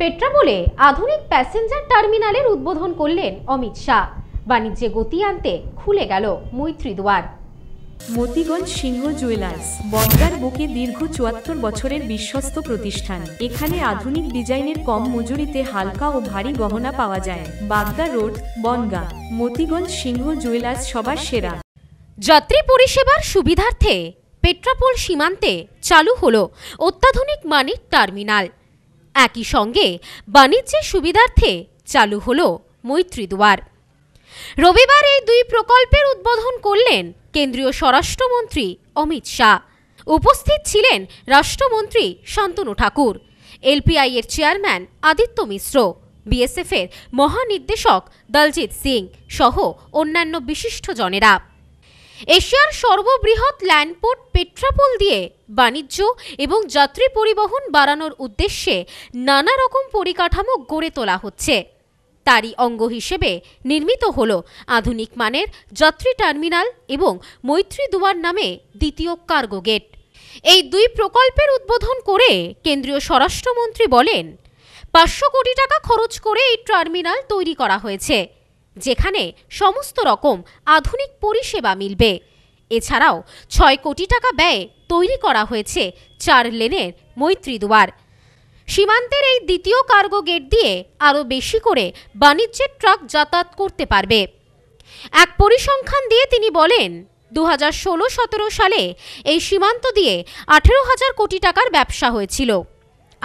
পেট্রাপোলে আধুনিক প্যাসেঞ্জার টার্মিনালের উদ্বোধন করলেন অমিত শাহ বাণিজ্যে গতি আনতে খুলে গেল মৈত্রী দুয়ার মতিগঞ্জ সিংহ জুয়েলার্স বঙ্গার বুকে দীর্ঘ চুয়াত্তর বছরের বিশ্বস্ত প্রতিষ্ঠান এখানে আধুনিক ডিজাইনের কম মজুরিতে হালকা ও ভারী গহনা পাওয়া যায় বাগদা রোড বনগা মতিগঞ্জ সিংহ জুয়েলার্স সবার সেরা যাত্রী পরিষেবার সুবিধার্থে পেট্রাপোল সীমান্তে চালু হলো অত্যাধুনিক মানের টার্মিনাল একই সঙ্গে বাণিজ্যের সুবিধার্থে চালু হল মৈত্রীদুয়ার রবিবার এই দুই প্রকল্পের উদ্বোধন করলেন কেন্দ্রীয় স্বরাষ্ট্রমন্ত্রী অমিত শাহ উপস্থিত ছিলেন রাষ্ট্রমন্ত্রী শান্তনু ঠাকুর এলপিআই এর চেয়ারম্যান আদিত্য মিশ্র বিএসএফের মহানির্দেশক দলজিৎ সিং সহ অন্যান্য বিশিষ্টজনেরা এশিয়ার সর্ববৃহৎ ল্যান্ডপোর্ট পেট্রাপোল দিয়ে বাণিজ্য এবং যাত্রী পরিবহন বাড়ানোর উদ্দেশ্যে নানা রকম পরিকাঠামো গড়ে তোলা হচ্ছে তারই অঙ্গ হিসেবে নির্মিত হল আধুনিক মানের যাত্রী টার্মিনাল এবং মৈত্রী দুয়ার নামে দ্বিতীয় কার্গো গেট এই দুই প্রকল্পের উদ্বোধন করে কেন্দ্রীয় স্বরাষ্ট্রমন্ত্রী বলেন পাঁচশো কোটি টাকা খরচ করে এই টার্মিনাল তৈরি করা হয়েছে যেখানে সমস্ত রকম আধুনিক পরিষেবা মিলবে এছাড়াও ছয় কোটি টাকা ব্যয়ে তৈরি করা হয়েছে চার লেনের মৈত্রীদুয়ার সীমান্তের এই দ্বিতীয় কার্গো গেট দিয়ে আরও বেশি করে বাণিজ্যের ট্রাক যাতায়াত করতে পারবে এক পরিসংখ্যান দিয়ে তিনি বলেন দু হাজার ষোলো সতেরো সালে এই সীমান্ত দিয়ে আঠেরো হাজার কোটি টাকার ব্যবসা হয়েছিল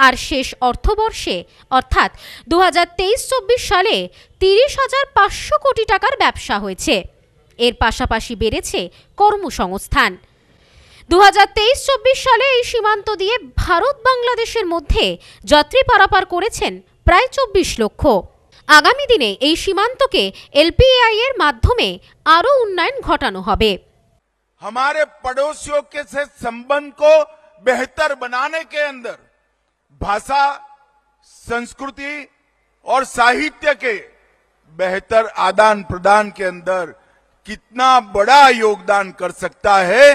আর শেষ অর্থবর্ষে অর্থাৎ দু হাজার তেইশ চব্বিশ সালে তিরিশ হাজার পাঁচশো কোটি টাকার ব্যবসা হয়েছে এর পাশাপাশি বেড়েছে কর্মসংস্থান দু হাজার তেইশ চব্বিশ সালে এই সীমান্ত দিয়ে ভারত বাংলাদেশের মধ্যে যাত্রী পারাপার করেছেন প্রায় চব্বিশ লক্ষ আগামী দিনে এই সীমান্তকে এলপিআই এর মাধ্যমে আরও উন্নয়ন ঘটানো হবে আমার पड़ोसियों के से संबंध को भाषा संस्कृति और साहित्य के बेहतर आदान प्रदान के अंदर कितना बड़ा योगदान कर सकता है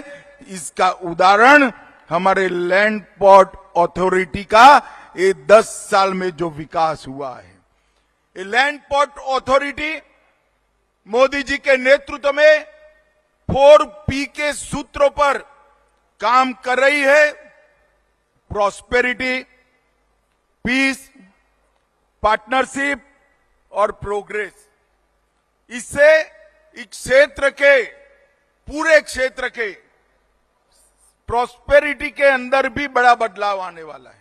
इसका उदाहरण हमारे लैंड पोर्ट ऑथोरिटी का ये 10 साल में जो विकास हुआ है ये land port authority Modi ji के नेतृत्व में फोर पी के सूत्रों पर काम कर रही है प्रॉस्पेरिटी पीस पार्टनरशिप और प्रोग्रेस इससे इस क्षेत्र के पूरे क्षेत्र के प्रॉस्पेरिटी के अंदर भी बड़ा बदलाव आने वाला है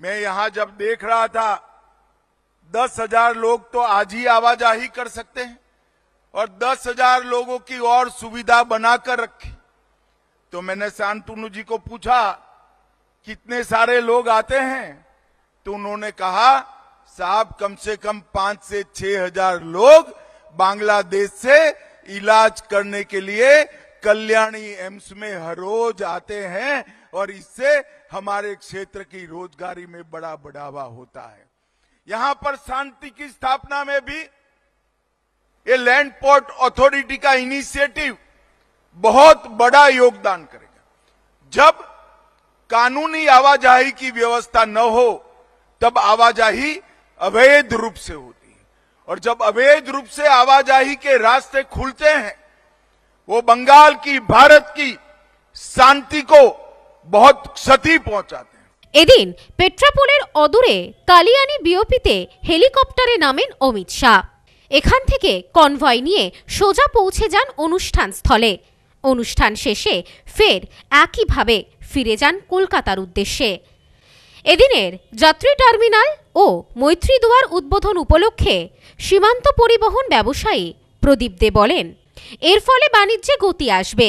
मैं यहां जब देख रहा था दस हजार लोग तो आज ही आवाजाही कर सकते हैं और दस हजार लोगों की और सुविधा बनाकर रखी तो मैंने शांतनु जी को पूछा कितने सारे लोग आते हैं तो उन्होंने कहा साहब कम से कम पांच से छह हजार लोग बांग्लादेश से इलाज करने के लिए कल्याणी एम्स में हर रोज आते हैं और इससे हमारे क्षेत्र की रोजगारी में बड़ा बढ़ावा होता है यहां पर शांति की स्थापना में भी ये लैंड पोर्ट ऑथोरिटी का इनिशिएटिव बहुत बड़ा योगदान करेगा जब कानूनी आवाजाही की व्यवस्था न हो तब आवाजाही अवैध रूप से होती है और जब अवैध रूप से आवाजाही के रास्ते खुलते हैं वो बंगाल की भारत की शांति को बहुत क्षति पहुंचाते এদিন পেট্রাপোলের অদূরে কালিয়ানি বিওপিতে হেলিকপ্টারে নামেন অমিত শাহ এখান থেকে কনভয় নিয়ে সোজা পৌঁছে যান অনুষ্ঠান স্থলে অনুষ্ঠান শেষে ফের একইভাবে ফিরে যান কলকাতার উদ্দেশ্যে এদিনের যাত্রী টার্মিনাল ও মৈত্রী দুয়ার উদ্বোধন উপলক্ষে সীমান্ত পরিবহন ব্যবসায়ী প্রদীপ দে বলেন এর ফলে বাণিজ্যে গতি আসবে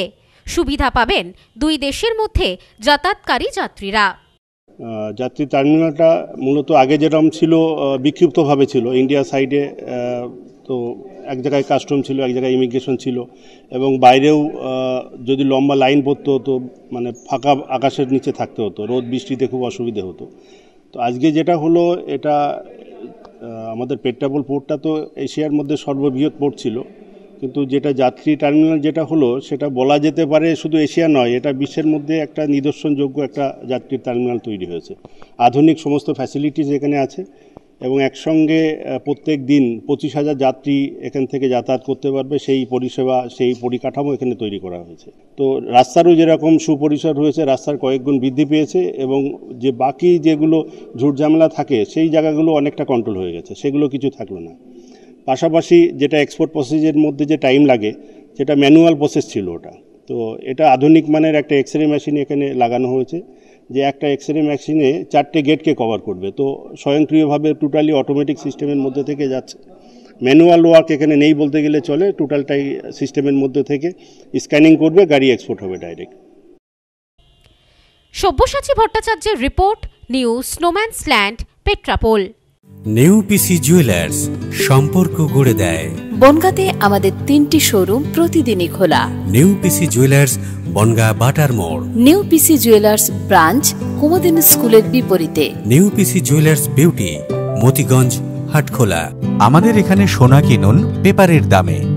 সুবিধা পাবেন দুই দেশের মধ্যে যাতায়াতকারী যাত্রীরা যাত্রী টার্মিনালটা মূলত আগে যেরকম ছিল বিক্ষিপ্তভাবে ছিল ইন্ডিয়া সাইডে তো এক জায়গায় কাস্টম ছিল এক জায়গায় ইমিগ্রেশন ছিল এবং বাইরেও যদি লম্বা লাইন পড়তে হতো মানে ফাঁকা আকাশের নিচে থাকতে হতো রোদ বৃষ্টিতে খুব অসুবিধে হতো তো আজকে যেটা হলো এটা আমাদের পেট্রাপোল পোর্টটা তো এশিয়ার মধ্যে সর্ববৃহৎ পোর্ট ছিল কিন্তু যেটা যাত্রী টার্মিনাল যেটা হলো সেটা বলা যেতে পারে শুধু এশিয়া নয় এটা বিশ্বের মধ্যে একটা নিদর্শনযোগ্য একটা যাত্রী টার্মিনাল তৈরি হয়েছে আধুনিক সমস্ত ফ্যাসিলিটিস এখানে আছে এবং একসঙ্গে প্রত্যেক দিন পঁচিশ হাজার যাত্রী এখান থেকে যাতায়াত করতে পারবে সেই পরিষেবা সেই পরিকাঠামো এখানে তৈরি করা হয়েছে তো রাস্তারও যেরকম সুপরিসর হয়েছে রাস্তার কয়েকগুণ বৃদ্ধি পেয়েছে এবং যে বাকি যেগুলো ঝুটঝামেলা থাকে সেই জায়গাগুলো অনেকটা কন্ট্রোল হয়ে গেছে সেগুলো কিছু থাকলো না পাশাপাশি যেটা এক্সপোর্ট প্রসেসের মধ্যে যে টাইম লাগে সেটা ম্যানুয়াল প্রসেস ছিল ওটা তো এটা আধুনিক মানের একটা এক্স রে মেশিন এখানে লাগানো হয়েছে যে একটা এক্স রে মেশিনে চারটে গেটকে কভার করবে তো স্বয়ংক্রিয়ভাবে টোটালি অটোমেটিক সিস্টেমের মধ্যে থেকে যাচ্ছে ম্যানুয়াল ওয়ার্ক এখানে নেই বলতে গেলে চলে টোটালটাই সিস্টেমের মধ্যে থেকে স্ক্যানিং করবে গাড়ি এক্সপোর্ট হবে ডাইরেক্ট সব্যসাচী ভট্টাচার্যের report news no man's land Petrapole নেউপিসি জুয়েলার্স সম্পর্ক গড়ে দেয় বনগাঁতে আমাদের তিনটি শোরুম প্রতিদিনই খোলা নেউপিসি জুয়েলার্স বনগা বাটার মোড় নেউপিসি জুয়েলার্স ব্রাঞ্চ কুমদিন স্কুলের বিপরীতে নেউপিসি জুয়েলার্স বিউটি মতিগঞ্জ হাটখোলা আমাদের এখানে সোনা কিনুন পেপারের দামে